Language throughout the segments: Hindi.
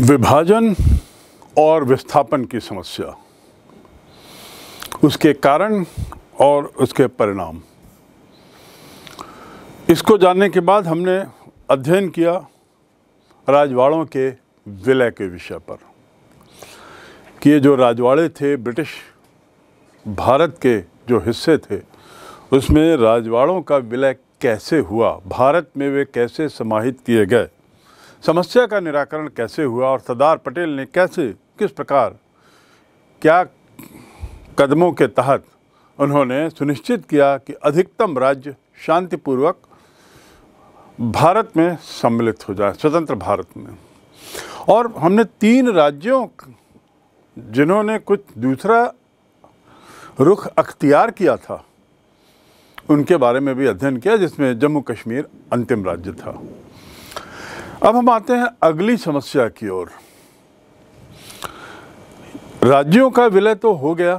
विभाजन और विस्थापन की समस्या उसके कारण और उसके परिणाम इसको जानने के बाद हमने अध्ययन किया राजवाड़ों के विलय के विषय पर कि ये जो राजवाड़े थे ब्रिटिश भारत के जो हिस्से थे उसमें राजवाड़ों का विलय कैसे हुआ भारत में वे कैसे समाहित किए गए समस्या का निराकरण कैसे हुआ और सरदार पटेल ने कैसे किस प्रकार क्या कदमों के तहत उन्होंने सुनिश्चित किया कि अधिकतम राज्य शांतिपूर्वक भारत में सम्मिलित हो जाए स्वतंत्र भारत में और हमने तीन राज्यों जिन्होंने कुछ दूसरा रुख अख्तियार किया था उनके बारे में भी अध्ययन किया जिसमें जम्मू कश्मीर अंतिम राज्य था अब हम आते हैं अगली समस्या की ओर राज्यों का विलय तो हो गया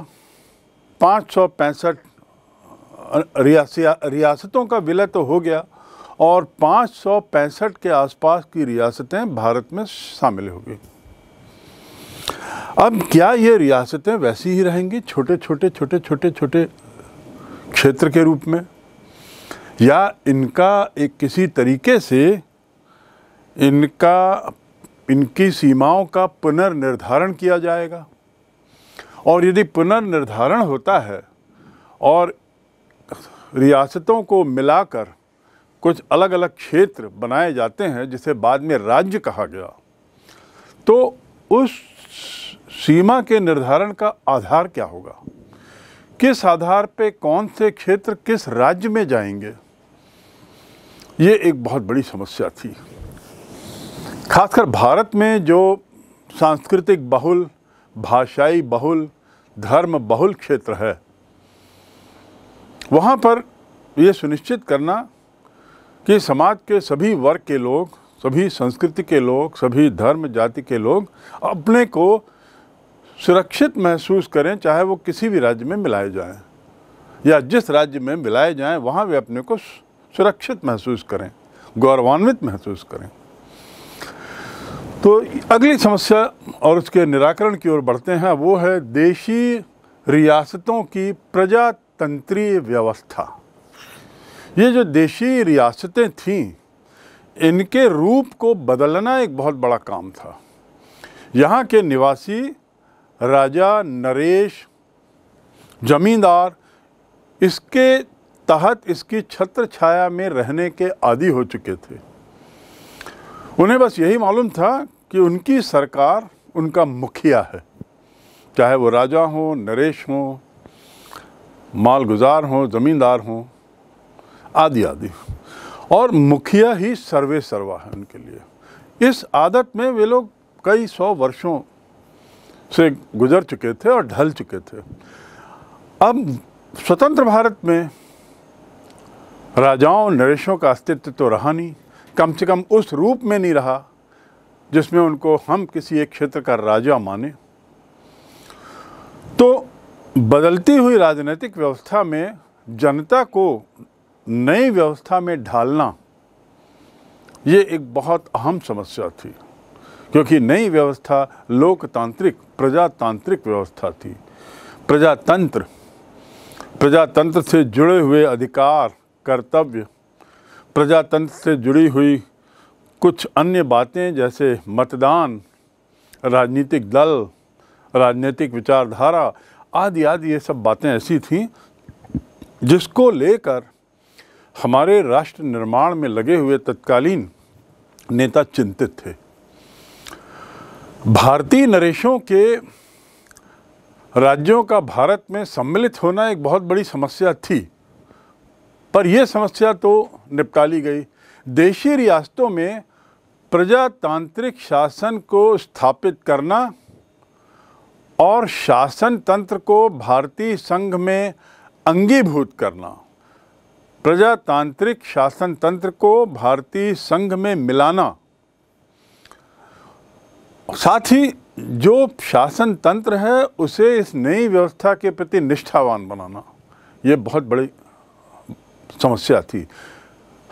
पाँच सौ पैंसठ रियासतों का विलय तो हो गया और पाँच सौ पैंसठ के आसपास की रियासतें भारत में शामिल हो गई अब क्या ये रियासतें वैसी ही रहेंगी छोटे छोटे छोटे छोटे छोटे क्षेत्र के रूप में या इनका एक किसी तरीके से इनका इनकी सीमाओं का पुनर्निर्धारण किया जाएगा और यदि पुनर्निर्धारण होता है और रियासतों को मिलाकर कुछ अलग अलग क्षेत्र बनाए जाते हैं जिसे बाद में राज्य कहा गया तो उस सीमा के निर्धारण का आधार क्या होगा किस आधार पे कौन से क्षेत्र किस राज्य में जाएंगे ये एक बहुत बड़ी समस्या थी खासकर भारत में जो सांस्कृतिक बहुल भाषाई बहुल धर्म बहुल क्षेत्र है वहाँ पर ये सुनिश्चित करना कि समाज के सभी वर्ग के लोग सभी संस्कृति के लोग सभी धर्म जाति के लोग अपने को सुरक्षित महसूस करें चाहे वो किसी भी राज्य में मिलाए जाएं या जिस राज्य में मिलाए जाएं वहाँ वे अपने को सुरक्षित महसूस करें गौरवान्वित महसूस करें तो अगली समस्या और उसके निराकरण की ओर बढ़ते हैं वो है देशी रियासतों की प्रजातंत्रीय व्यवस्था ये जो देशी रियासतें थीं इनके रूप को बदलना एक बहुत बड़ा काम था यहाँ के निवासी राजा नरेश जमींदार इसके तहत इसकी छत्र छाया में रहने के आदि हो चुके थे उन्हें बस यही मालूम था कि उनकी सरकार उनका मुखिया है चाहे वो राजा हो नरेश हो मालगुजार हो ज़मींदार हो आदि आदि और मुखिया ही सर्वे सर्वा है उनके लिए इस आदत में वे लोग कई सौ वर्षों से गुजर चुके थे और ढल चुके थे अब स्वतंत्र भारत में राजाओं नरेशों का अस्तित्व तो रहा नहीं कम से कम उस रूप में नहीं रहा जिसमें उनको हम किसी एक क्षेत्र का राजा माने तो बदलती हुई राजनीतिक व्यवस्था में जनता को नई व्यवस्था में ढालना ये एक बहुत अहम समस्या थी क्योंकि नई व्यवस्था लोकतांत्रिक प्रजातांत्रिक व्यवस्था थी प्रजातंत्र प्रजातंत्र से जुड़े हुए अधिकार कर्तव्य प्रजातंत्र से जुड़ी हुई कुछ अन्य बातें जैसे मतदान राजनीतिक दल राजनीतिक विचारधारा आदि आदि ये सब बातें ऐसी थीं जिसको लेकर हमारे राष्ट्र निर्माण में लगे हुए तत्कालीन नेता चिंतित थे भारतीय नरेशों के राज्यों का भारत में सम्मिलित होना एक बहुत बड़ी समस्या थी पर यह समस्या तो निपटा ली गई देशी रियासतों में प्रजातांत्रिक शासन को स्थापित करना और शासन तंत्र को भारतीय संघ में अंगीभूत करना प्रजातांत्रिक शासन तंत्र को भारतीय संघ में मिलाना साथ ही जो शासन तंत्र है उसे इस नई व्यवस्था के प्रति निष्ठावान बनाना ये बहुत बड़ी समस्या थी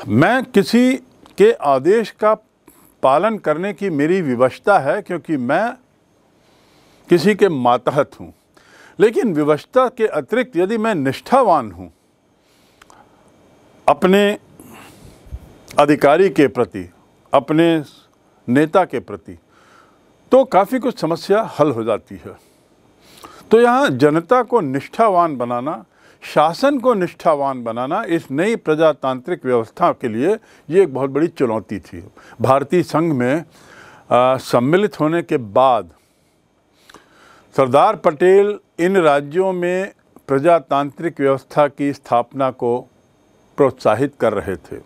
मैं किसी के आदेश का पालन करने की मेरी विवशता है क्योंकि मैं किसी के मातहत हूँ लेकिन विवशता के अतिरिक्त यदि मैं निष्ठावान हूँ अपने अधिकारी के प्रति अपने नेता के प्रति तो काफ़ी कुछ समस्या हल हो जाती है तो यहाँ जनता को निष्ठावान बनाना शासन को निष्ठावान बनाना इस नई प्रजातांत्रिक व्यवस्था के लिए ये एक बहुत बड़ी चुनौती थी भारतीय संघ में आ, सम्मिलित होने के बाद सरदार पटेल इन राज्यों में प्रजातांत्रिक व्यवस्था की स्थापना को प्रोत्साहित कर रहे थे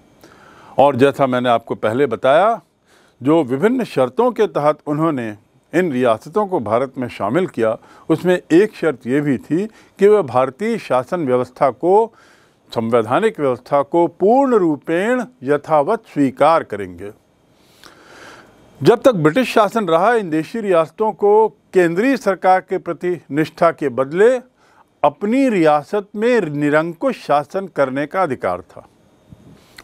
और जैसा मैंने आपको पहले बताया जो विभिन्न शर्तों के तहत उन्होंने इन रियासतों को भारत में शामिल किया उसमें एक शर्त ये भी थी कि वह भारतीय शासन व्यवस्था को संवैधानिक व्यवस्था को पूर्ण रूपेण यथावत स्वीकार करेंगे जब तक ब्रिटिश शासन रहा इन देशी रियासतों को केंद्रीय सरकार के प्रति निष्ठा के बदले अपनी रियासत में निरंकुश शासन करने का अधिकार था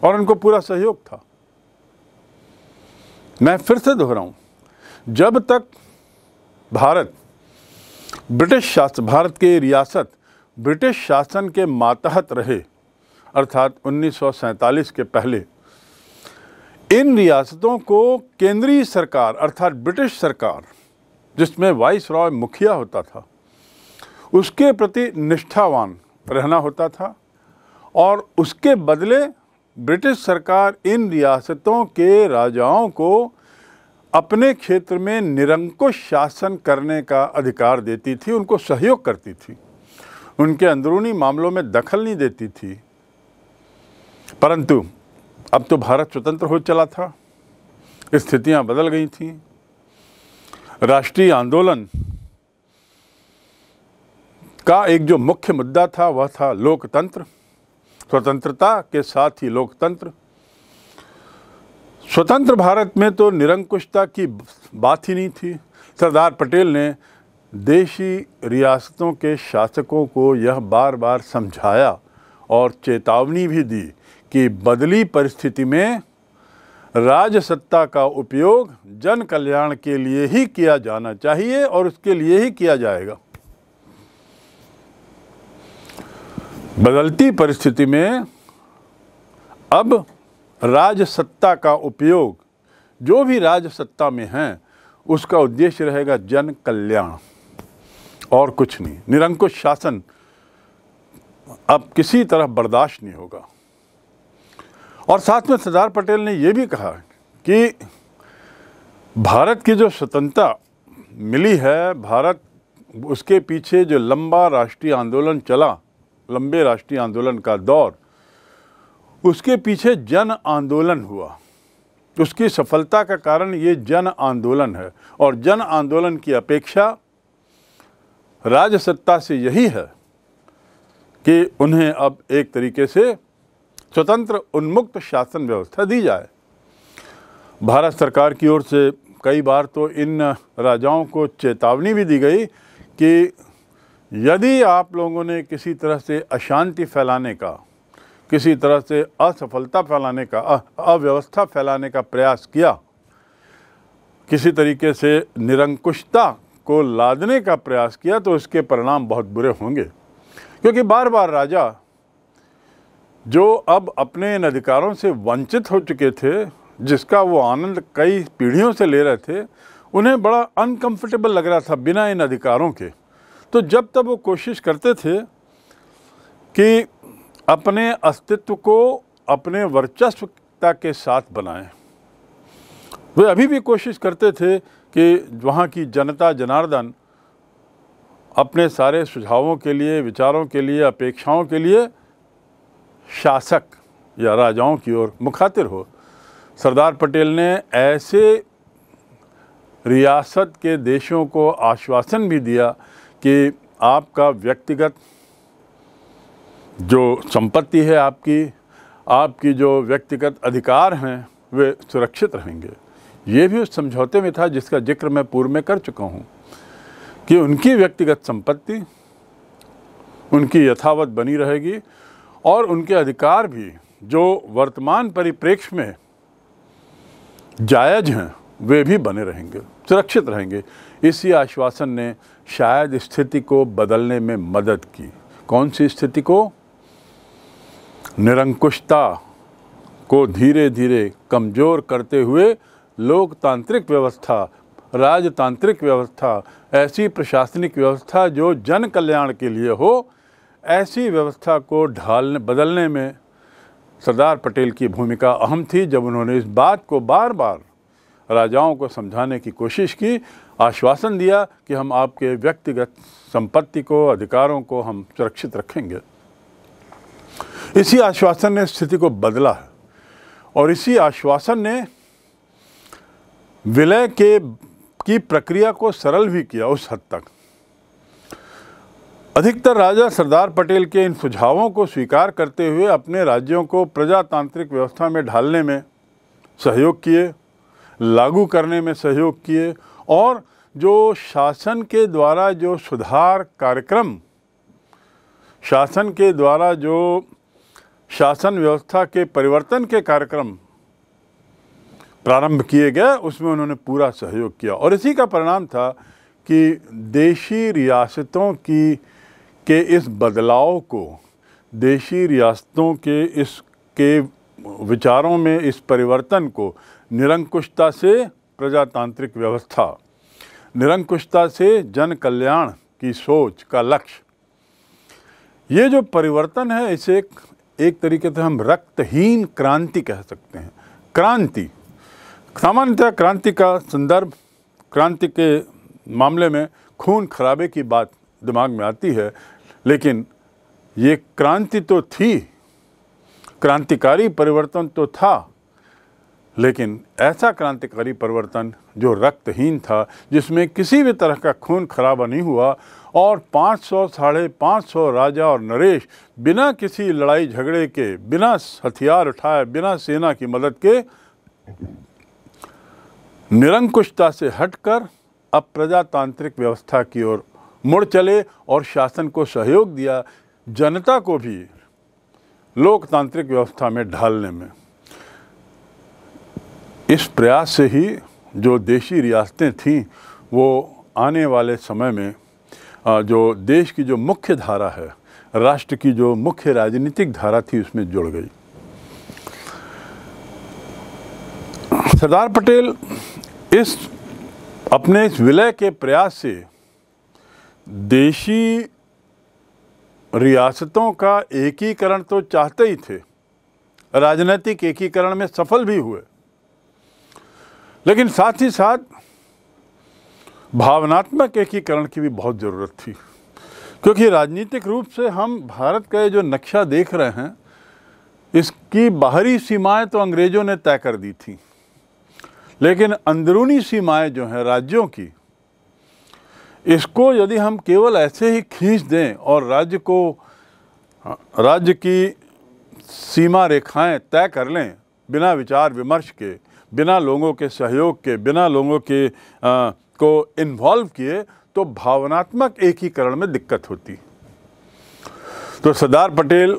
और उनको पूरा सहयोग था मैं फिर से दोहराऊं जब तक भारत ब्रिटिश शासन भारत के रियासत ब्रिटिश शासन के मातहत रहे अर्थात उन्नीस के पहले इन रियासतों को केंद्रीय सरकार अर्थात ब्रिटिश सरकार जिसमें वाइस रॉय मुखिया होता था उसके प्रति निष्ठावान रहना होता था और उसके बदले ब्रिटिश सरकार इन रियासतों के राजाओं को अपने क्षेत्र में निरंकुश शासन करने का अधिकार देती थी उनको सहयोग करती थी उनके अंदरूनी मामलों में दखल नहीं देती थी परंतु अब तो भारत स्वतंत्र हो चला था स्थितियां बदल गई थीं राष्ट्रीय आंदोलन का एक जो मुख्य मुद्दा था वह था लोकतंत्र स्वतंत्रता के साथ ही लोकतंत्र स्वतंत्र भारत में तो निरंकुशता की बात ही नहीं थी सरदार पटेल ने देशी रियासतों के शासकों को यह बार बार समझाया और चेतावनी भी दी कि बदली परिस्थिति में राजसत्ता का उपयोग जन कल्याण के लिए ही किया जाना चाहिए और उसके लिए ही किया जाएगा बदलती परिस्थिति में अब राजसत्ता का उपयोग जो भी राजसत्ता में हैं उसका उद्देश्य रहेगा जन कल्याण और कुछ नहीं निरंकुश शासन अब किसी तरह बर्दाश्त नहीं होगा और साथ में सरदार पटेल ने यह भी कहा कि भारत की जो स्वतंत्रता मिली है भारत उसके पीछे जो लंबा राष्ट्रीय आंदोलन चला लंबे राष्ट्रीय आंदोलन का दौर उसके पीछे जन आंदोलन हुआ उसकी सफलता का कारण ये जन आंदोलन है और जन आंदोलन की अपेक्षा राजसत्ता से यही है कि उन्हें अब एक तरीके से स्वतंत्र उन्मुक्त शासन व्यवस्था दी जाए भारत सरकार की ओर से कई बार तो इन राजाओं को चेतावनी भी दी गई कि यदि आप लोगों ने किसी तरह से अशांति फैलाने का किसी तरह से असफलता फैलाने का अव्यवस्था फैलाने का प्रयास किया किसी तरीके से निरंकुशता को लादने का प्रयास किया तो उसके परिणाम बहुत बुरे होंगे क्योंकि बार बार राजा जो अब अपने इन अधिकारों से वंचित हो चुके थे जिसका वो आनंद कई पीढ़ियों से ले रहे थे उन्हें बड़ा अनकंफर्टेबल लग रहा था बिना इन अधिकारों के तो जब तब वो कोशिश करते थे कि अपने अस्तित्व को अपने वर्चस्वता के साथ बनाएं वे अभी भी कोशिश करते थे कि वहाँ की जनता जनार्दन अपने सारे सुझावों के लिए विचारों के लिए अपेक्षाओं के लिए शासक या राजाओं की ओर मुखातिर हो सरदार पटेल ने ऐसे रियासत के देशों को आश्वासन भी दिया कि आपका व्यक्तिगत जो संपत्ति है आपकी आपकी जो व्यक्तिगत अधिकार हैं वे सुरक्षित रहेंगे ये भी उस समझौते में था जिसका जिक्र मैं पूर्व में कर चुका हूँ कि उनकी व्यक्तिगत संपत्ति उनकी यथावत बनी रहेगी और उनके अधिकार भी जो वर्तमान परिप्रेक्ष्य में जायज हैं वे भी बने रहेंगे सुरक्षित रहेंगे इसी आश्वासन ने शायद स्थिति को बदलने में मदद की कौन सी स्थिति को निरंकुशता को धीरे धीरे कमज़ोर करते हुए लोकतांत्रिक व्यवस्था राजतांत्रिक व्यवस्था ऐसी प्रशासनिक व्यवस्था जो जन कल्याण के लिए हो ऐसी व्यवस्था को ढालने बदलने में सरदार पटेल की भूमिका अहम थी जब उन्होंने इस बात को बार बार राजाओं को समझाने की कोशिश की आश्वासन दिया कि हम आपके व्यक्तिगत संपत्ति को अधिकारों को हम सुरक्षित रखेंगे इसी आश्वासन ने स्थिति को बदला और इसी आश्वासन ने विलय के की प्रक्रिया को सरल भी किया उस हद तक अधिकतर राजा सरदार पटेल के इन सुझावों को स्वीकार करते हुए अपने राज्यों को प्रजातांत्रिक व्यवस्था में ढालने में सहयोग किए लागू करने में सहयोग किए और जो शासन के द्वारा जो सुधार कार्यक्रम शासन के द्वारा जो शासन व्यवस्था के परिवर्तन के कार्यक्रम प्रारंभ किए गए उसमें उन्होंने पूरा सहयोग किया और इसी का परिणाम था कि देशी रियासतों की के इस बदलाव को देशी रियासतों के इस के विचारों में इस परिवर्तन को निरंकुशता से प्रजातांत्रिक व्यवस्था निरंकुशता से जन कल्याण की सोच का लक्ष्य ये जो परिवर्तन है इसे एक तरीके से हम रक्तहीन क्रांति कह सकते हैं क्रांति सामान्यतः क्रांति का संदर्भ क्रांति के मामले में खून खराबे की बात दिमाग में आती है लेकिन ये क्रांति तो थी क्रांतिकारी परिवर्तन तो था लेकिन ऐसा क्रांतिकारी परिवर्तन जो रक्तहीन था जिसमें किसी भी तरह का खून खराबा नहीं हुआ और 500 सौ साढ़े पाँच राजा और नरेश बिना किसी लड़ाई झगड़े के बिना हथियार उठाए बिना सेना की मदद के निरंकुशता से हटकर अब प्रजातांत्रिक व्यवस्था की ओर मुड़ चले और शासन को सहयोग दिया जनता को भी लोकतांत्रिक व्यवस्था में ढालने में इस प्रयास से ही जो देशी रियासतें थीं वो आने वाले समय में जो देश की जो मुख्य धारा है राष्ट्र की जो मुख्य राजनीतिक धारा थी उसमें जुड़ गई सरदार पटेल इस अपने इस विलय के प्रयास से देशी रियासतों का एकीकरण तो चाहते ही थे राजनीतिक एकीकरण में सफल भी हुए लेकिन साथ ही साथ भावनात्मक एकीकरण की भी बहुत ज़रूरत थी क्योंकि राजनीतिक रूप से हम भारत का ये जो नक्शा देख रहे हैं इसकी बाहरी सीमाएं तो अंग्रेज़ों ने तय कर दी थी लेकिन अंदरूनी सीमाएं जो हैं राज्यों की इसको यदि हम केवल ऐसे ही खींच दें और राज्य को राज्य की सीमा रेखाएं तय कर लें बिना विचार विमर्श के बिना लोगों के सहयोग के बिना लोगों के आ, को इन्वॉल्व किए तो भावनात्मक एकीकरण में दिक्कत होती तो सरदार पटेल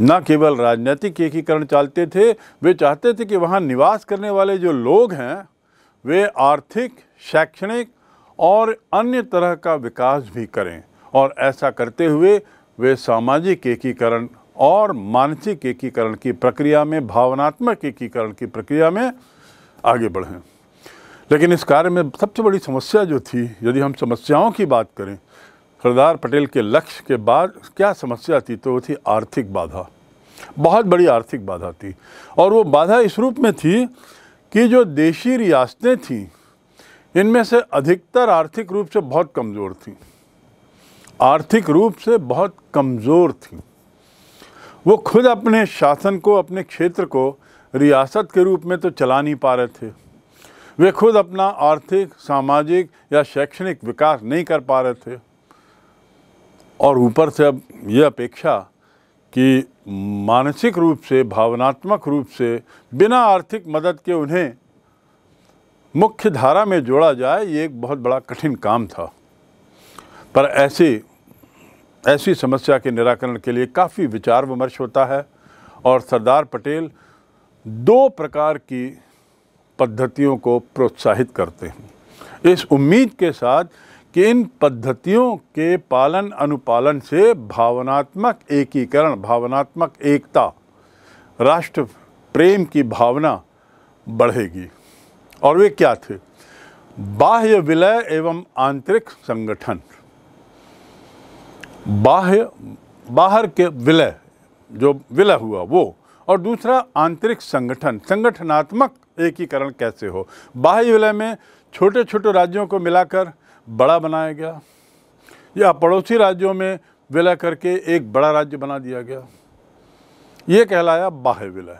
न केवल राजनीतिक एकीकरण चाहते थे वे चाहते थे कि वहाँ निवास करने वाले जो लोग हैं वे आर्थिक शैक्षणिक और अन्य तरह का विकास भी करें और ऐसा करते हुए वे सामाजिक एकीकरण और मानसिक एकीकरण की प्रक्रिया में भावनात्मक एकीकरण की प्रक्रिया में आगे बढ़ें लेकिन इस कार्य में सबसे बड़ी समस्या जो थी यदि हम समस्याओं की बात करें सरदार पटेल के लक्ष्य के बाद क्या समस्या थी तो वो थी आर्थिक बाधा बहुत बड़ी आर्थिक बाधा थी और वो बाधा इस रूप में थी कि जो देशी रियासतें थीं इनमें से अधिकतर आर्थिक रूप से बहुत कमज़ोर थीं आर्थिक रूप से बहुत कमज़ोर थीं वो खुद अपने शासन को अपने क्षेत्र को रियासत के रूप में तो चला नहीं पा रहे थे वे खुद अपना आर्थिक सामाजिक या शैक्षणिक विकास नहीं कर पा रहे थे और ऊपर से अब यह अपेक्षा कि मानसिक रूप से भावनात्मक रूप से बिना आर्थिक मदद के उन्हें मुख्य धारा में जोड़ा जाए ये एक बहुत बड़ा कठिन काम था पर ऐसे ऐसी समस्या के निराकरण के लिए काफ़ी विचार विमर्श होता है और सरदार पटेल दो प्रकार की पद्धतियों को प्रोत्साहित करते हैं इस उम्मीद के साथ कि इन पद्धतियों के पालन अनुपालन से भावनात्मक एकीकरण भावनात्मक एकता राष्ट्र प्रेम की भावना बढ़ेगी और वे क्या थे बाह्य विलय एवं आंतरिक संगठन बाह्य बाहर के विलय जो विलय हुआ वो और दूसरा आंतरिक संगठन संगठनात्मक एकीकरण कैसे हो बाह्य विलय में छोटे छोटे राज्यों को मिलाकर बड़ा बनाया गया या पड़ोसी राज्यों में विलय करके एक बड़ा राज्य बना दिया गया ये कहलाया बाह्य विलय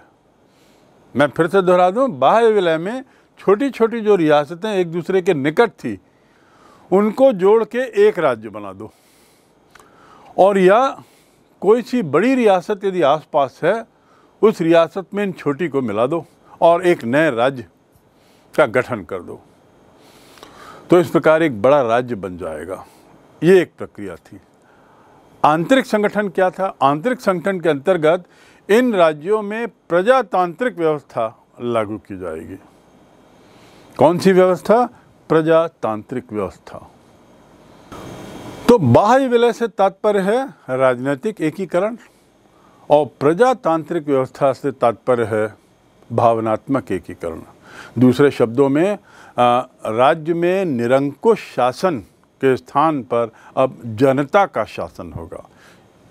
मैं फिर से दोहरा दूँ बाह्य विलय में छोटी छोटी जो रियासतें एक दूसरे के निकट थी उनको जोड़ के एक राज्य बना दो और या कोई सी बड़ी रियासत यदि आसपास है उस रियासत में इन छोटी को मिला दो और एक नए राज्य का गठन कर दो तो इस प्रकार एक बड़ा राज्य बन जाएगा ये एक प्रक्रिया थी आंतरिक संगठन क्या था आंतरिक संगठन के अंतर्गत इन राज्यों में प्रजातांत्रिक व्यवस्था लागू की जाएगी कौन सी व्यवस्था प्रजातांत्रिक व्यवस्था तो बाह्य विलय से तात्पर्य है राजनीतिक एकीकरण और प्रजातांत्रिक व्यवस्था से तात्पर्य है भावनात्मक एकीकरण दूसरे शब्दों में राज्य में निरंकुश शासन के स्थान पर अब जनता का शासन होगा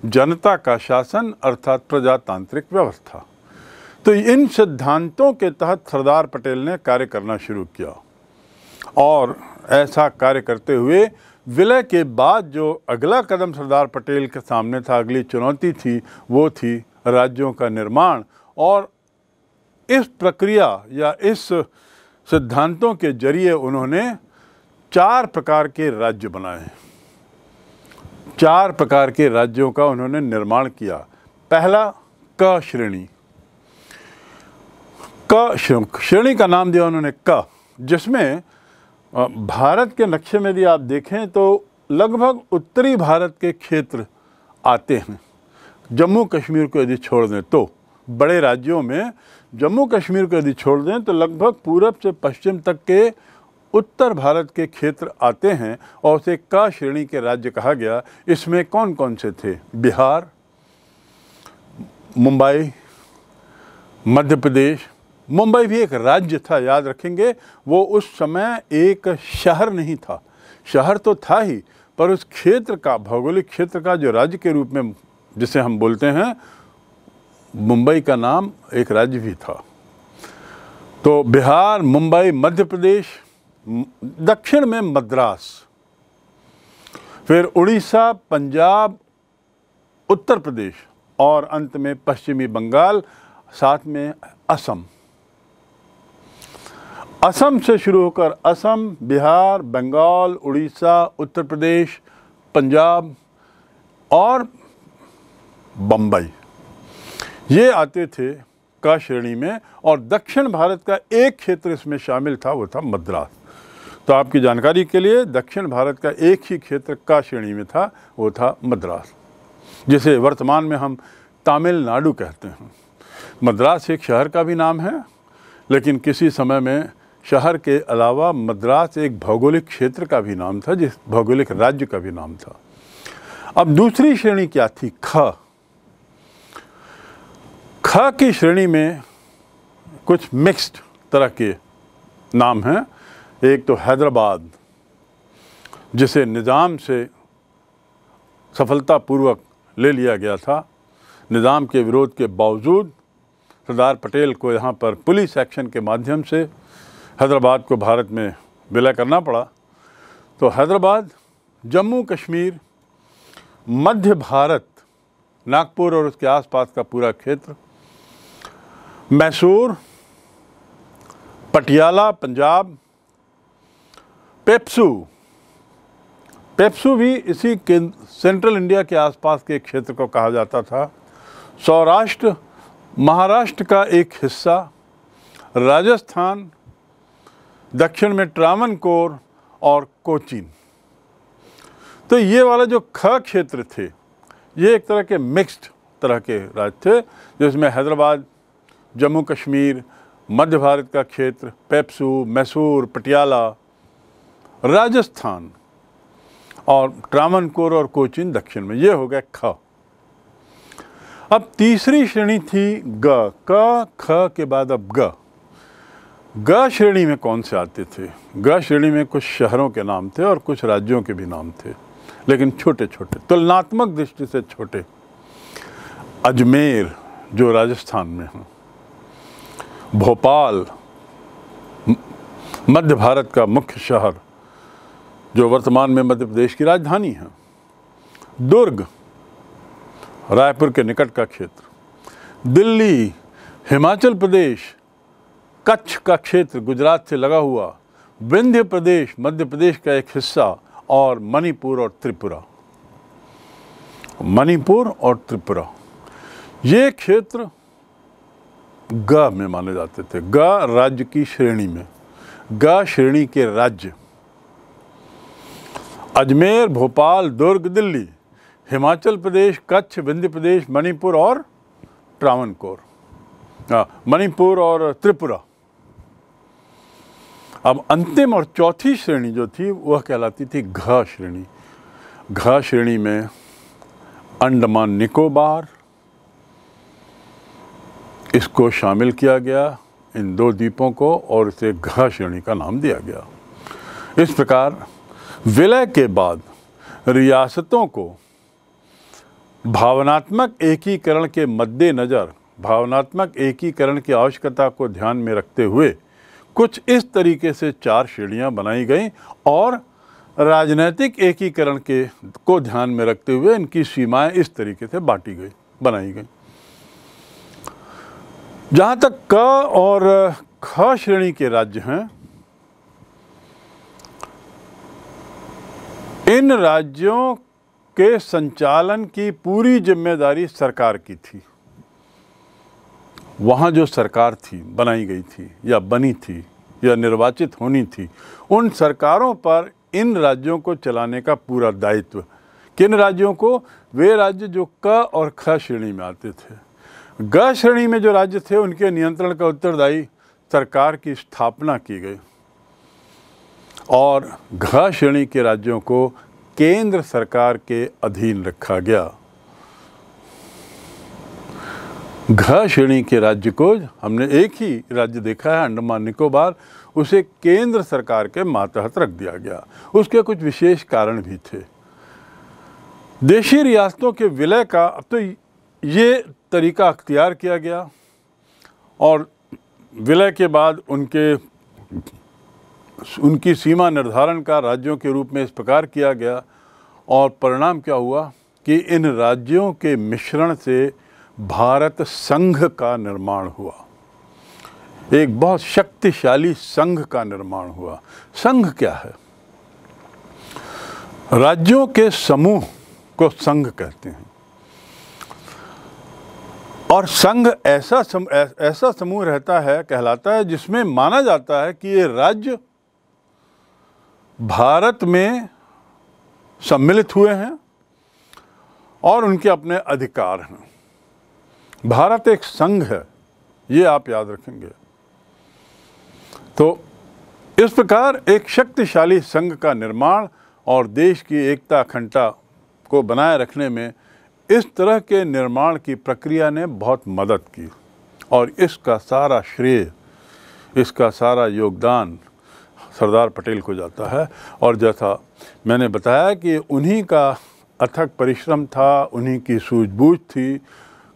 जनता का शासन अर्थात प्रजातांत्रिक व्यवस्था तो इन सिद्धांतों के तहत सरदार पटेल ने कार्य करना शुरू किया और ऐसा कार्य करते हुए विलय के बाद जो अगला कदम सरदार पटेल के सामने था अगली चुनौती थी वो थी राज्यों का निर्माण और इस प्रक्रिया या इस सिद्धांतों के जरिए उन्होंने चार प्रकार के राज्य बनाए चार प्रकार के राज्यों का उन्होंने निर्माण किया पहला क श्रेणी क श्रेणी का नाम दिया उन्होंने क जिसमें भारत के नक्शे में यदि आप देखें तो लगभग उत्तरी भारत के क्षेत्र आते हैं जम्मू कश्मीर को यदि छोड़ दें तो बड़े राज्यों में जम्मू कश्मीर को यदि छोड़ दें तो लगभग पूरब से पश्चिम तक के उत्तर भारत के क्षेत्र आते हैं और उसे का श्रेणी के राज्य कहा गया इसमें कौन कौन से थे बिहार मुंबई मध्य प्रदेश मुंबई भी एक राज्य था याद रखेंगे वो उस समय एक शहर नहीं था शहर तो था ही पर उस क्षेत्र का भौगोलिक क्षेत्र का जो राज्य के रूप में जिसे हम बोलते हैं मुंबई का नाम एक राज्य भी था तो बिहार मुंबई मध्य प्रदेश दक्षिण में मद्रास फिर उड़ीसा पंजाब उत्तर प्रदेश और अंत में पश्चिमी बंगाल साथ में असम असम से शुरू होकर असम बिहार बंगाल उड़ीसा उत्तर प्रदेश पंजाब और बम्बई ये आते थे का श्रेणी में और दक्षिण भारत का एक क्षेत्र इसमें शामिल था वो था मद्रास तो आपकी जानकारी के लिए दक्षिण भारत का एक ही क्षेत्र का श्रेणी में था वो था मद्रास जिसे वर्तमान में हम तमिलनाडु कहते हैं मद्रास एक शहर का भी नाम है लेकिन किसी समय में शहर के अलावा मद्रास एक भौगोलिक क्षेत्र का भी नाम था जिस भौगोलिक राज्य का भी नाम था अब दूसरी श्रेणी क्या थी ख ख की श्रेणी में कुछ मिक्स्ड तरह के नाम हैं एक तो हैदराबाद जिसे निज़ाम से सफलतापूर्वक ले लिया गया था निज़ाम के विरोध के बावजूद सरदार पटेल को यहाँ पर पुलिस एक्शन के माध्यम से हैदराबाद को भारत में विलय करना पड़ा तो हैदराबाद जम्मू कश्मीर मध्य भारत नागपुर और उसके आसपास का पूरा क्षेत्र मैसूर पटियाला पंजाब पेप्सू पेप्सू भी इसी सेंट्रल इंडिया के आसपास के क्षेत्र को कहा जाता था सौराष्ट्र महाराष्ट्र का एक हिस्सा राजस्थान दक्षिण में ट्रावनकोर और कोचीन तो ये वाला जो ख क्षेत्र थे ये एक तरह के मिक्स्ड तरह के राज्य थे जिसमें हैदराबाद जम्मू कश्मीर मध्य भारत का क्षेत्र पेप्सू मैसूर पटियाला राजस्थान और कोर और कोचीन दक्षिण में ये हो गया ख अब तीसरी श्रेणी थी ग क ख के बाद अब ग ग श्रेणी में कौन से आते थे ग श्रेणी में कुछ शहरों के नाम थे और कुछ राज्यों के भी नाम थे लेकिन छोटे छोटे तुलनात्मक दृष्टि से छोटे अजमेर जो राजस्थान में है भोपाल मध्य भारत का मुख्य शहर जो वर्तमान में मध्य प्रदेश की राजधानी है दुर्ग रायपुर के निकट का क्षेत्र दिल्ली हिमाचल प्रदेश कच्छ का क्षेत्र गुजरात से लगा हुआ विंध्य प्रदेश मध्य प्रदेश का एक हिस्सा और मणिपुर और त्रिपुरा मणिपुर और त्रिपुरा ये क्षेत्र ग में माने जाते थे ग राज्य की श्रेणी में ग श्रेणी के राज्य अजमेर भोपाल दुर्ग दिल्ली हिमाचल प्रदेश कच्छ विंध्य प्रदेश मणिपुर और ट्रावनकोर हाँ, मणिपुर और त्रिपुरा अब अंतिम और चौथी श्रेणी जो थी वह कहलाती थी घ श्रेणी घ श्रेणी में अंडमान निकोबार इसको शामिल किया गया इन दो द्वीपों को और इसे घ श्रेणी का नाम दिया गया इस प्रकार विलय के बाद रियासतों को भावनात्मक एकीकरण के मद्देनज़र भावनात्मक एकीकरण की आवश्यकता को ध्यान में रखते हुए कुछ इस तरीके से चार श्रेणियाँ बनाई गई और राजनैतिक एकीकरण के को ध्यान में रखते हुए इनकी सीमाएं इस तरीके से बांटी गई बनाई गई जहां तक क और ख श्रेणी के राज्य हैं इन राज्यों के संचालन की पूरी जिम्मेदारी सरकार की थी वहाँ जो सरकार थी बनाई गई थी या बनी थी या निर्वाचित होनी थी उन सरकारों पर इन राज्यों को चलाने का पूरा दायित्व किन राज्यों को वे राज्य जो क और ख श्रेणी में आते थे ग श्रेणी में जो राज्य थे उनके नियंत्रण का उत्तरदायी सरकार की स्थापना की गई और घ श्रेणी के राज्यों को केंद्र सरकार के अधीन रखा गया घ श्रेणी के राज्य को हमने एक ही राज्य देखा है अंडमान निकोबार उसे केंद्र सरकार के मातहत रख दिया गया उसके कुछ विशेष कारण भी थे देशी रियासतों के विलय का अब तो ये तरीका अख्तियार किया गया और विलय के बाद उनके उनकी सीमा निर्धारण का राज्यों के रूप में इस प्रकार किया गया और परिणाम क्या हुआ कि इन राज्यों के मिश्रण से भारत संघ का निर्माण हुआ एक बहुत शक्तिशाली संघ का निर्माण हुआ संघ क्या है राज्यों के समूह को संघ कहते हैं और संघ ऐसा सम, ऐसा समूह रहता है कहलाता है जिसमें माना जाता है कि ये राज्य भारत में सम्मिलित हुए हैं और उनके अपने अधिकार हैं भारत एक संघ है ये आप याद रखेंगे तो इस प्रकार एक शक्तिशाली संघ का निर्माण और देश की एकता अखंडता को बनाए रखने में इस तरह के निर्माण की प्रक्रिया ने बहुत मदद की और इसका सारा श्रेय इसका सारा योगदान सरदार पटेल को जाता है और जैसा मैंने बताया कि उन्हीं का अथक परिश्रम था उन्हीं की सूझबूझ थी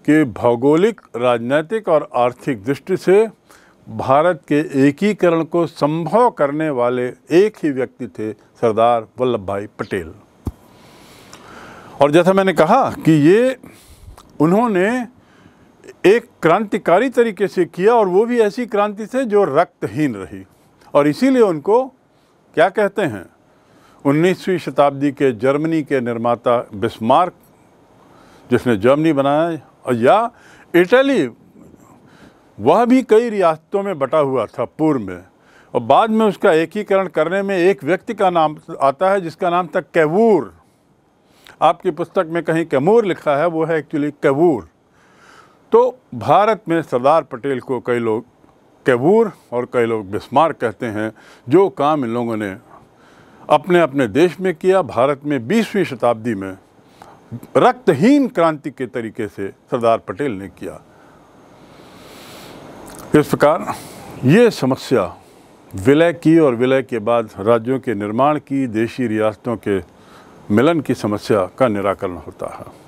कि भौगोलिक राजनीतिक और आर्थिक दृष्टि से भारत के एकीकरण को संभव करने वाले एक ही व्यक्ति थे सरदार वल्लभ भाई पटेल और जैसा मैंने कहा कि ये उन्होंने एक क्रांतिकारी तरीके से किया और वो भी ऐसी क्रांति से जो रक्तहीन रही और इसीलिए उनको क्या कहते हैं 19वीं शताब्दी के जर्मनी के निर्माता बिस्मार्क जिसने जर्मनी बनाया या इटली वह भी कई रियासतों में बटा हुआ था पूर्व में और बाद में उसका एकीकरण करने में एक व्यक्ति का नाम आता है जिसका नाम था कैवूर आपकी पुस्तक में कहीं कैमूर लिखा है वो है एक्चुअली कैवूर तो भारत में सरदार पटेल को कई लोग कैवूर और कई लोग बिस्मार कहते हैं जो काम इन लोगों ने अपने अपने देश में किया भारत में बीसवीं शताब्दी में रक्तहीन क्रांति के तरीके से सरदार पटेल ने किया इस प्रकार ये समस्या विलय की और विलय के बाद राज्यों के निर्माण की देशी रियासतों के मिलन की समस्या का निराकरण होता है